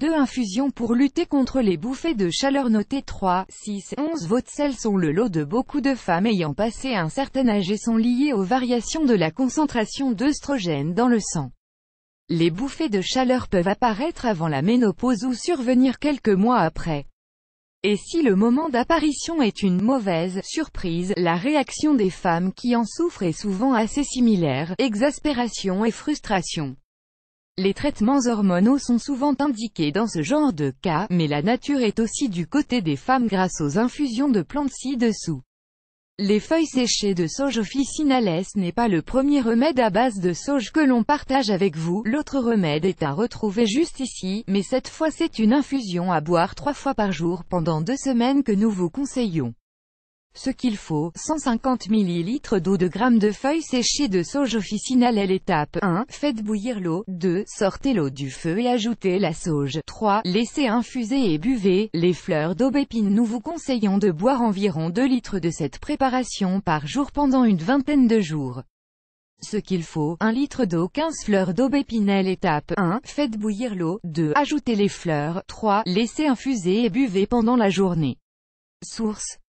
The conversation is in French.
Deux infusions pour lutter contre les bouffées de chaleur notées 3, 6, 11 sel sont le lot de beaucoup de femmes ayant passé un certain âge et sont liées aux variations de la concentration d'œstrogènes dans le sang. Les bouffées de chaleur peuvent apparaître avant la ménopause ou survenir quelques mois après. Et si le moment d'apparition est une mauvaise surprise, la réaction des femmes qui en souffrent est souvent assez similaire, exaspération et frustration. Les traitements hormonaux sont souvent indiqués dans ce genre de cas, mais la nature est aussi du côté des femmes grâce aux infusions de plantes ci-dessous. Les feuilles séchées de sauge officinales n'est pas le premier remède à base de sauge que l'on partage avec vous, l'autre remède est à retrouver juste ici, mais cette fois c'est une infusion à boire trois fois par jour pendant deux semaines que nous vous conseillons. Ce qu'il faut, 150 ml d'eau de grammes de feuilles séchées de sauge officinale à l'étape 1, faites bouillir l'eau, 2, sortez l'eau du feu et ajoutez la sauge, 3, laissez infuser et buvez, les fleurs d'aubépine nous vous conseillons de boire environ 2 litres de cette préparation par jour pendant une vingtaine de jours. Ce qu'il faut, 1 litre d'eau 15 fleurs d'aubépine à étape 1, faites bouillir l'eau, 2, ajoutez les fleurs, 3, laissez infuser et buvez pendant la journée. Source